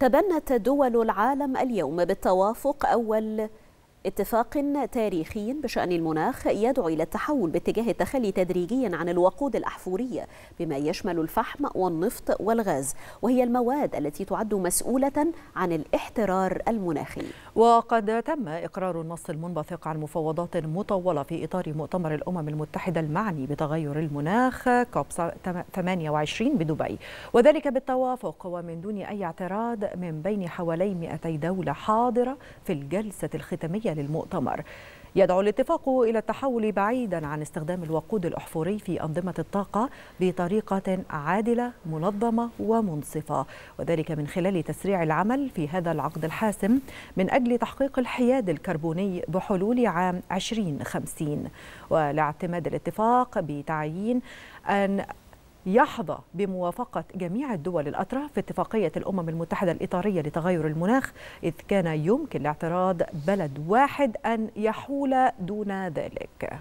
تبنت دول العالم اليوم بالتوافق أول اتفاق تاريخي بشأن المناخ يدعو إلى التحول باتجاه التخلي تدريجيا عن الوقود الأحفورية بما يشمل الفحم والنفط والغاز وهي المواد التي تعد مسؤولة عن الاحترار المناخي وقد تم إقرار النص المنبثق عن مفاوضات مطولة في إطار مؤتمر الأمم المتحدة المعني بتغير المناخ كوب 28 بدبي وذلك بالتوافق ومن دون أي اعتراض من بين حوالي 200 دولة حاضرة في الجلسة الختامية الدولية للمؤتمر يدعو الاتفاق إلى التحول بعيدا عن استخدام الوقود الأحفوري في أنظمة الطاقة بطريقة عادلة منظمة ومنصفة وذلك من خلال تسريع العمل في هذا العقد الحاسم من أجل تحقيق الحياد الكربوني بحلول عام 2050 ولاعتماد الاتفاق بتعيين أن يحظى بموافقة جميع الدول الأطراف في اتفاقية الأمم المتحدة الإطارية لتغير المناخ إذ كان يمكن لاعتراض بلد واحد أن يحول دون ذلك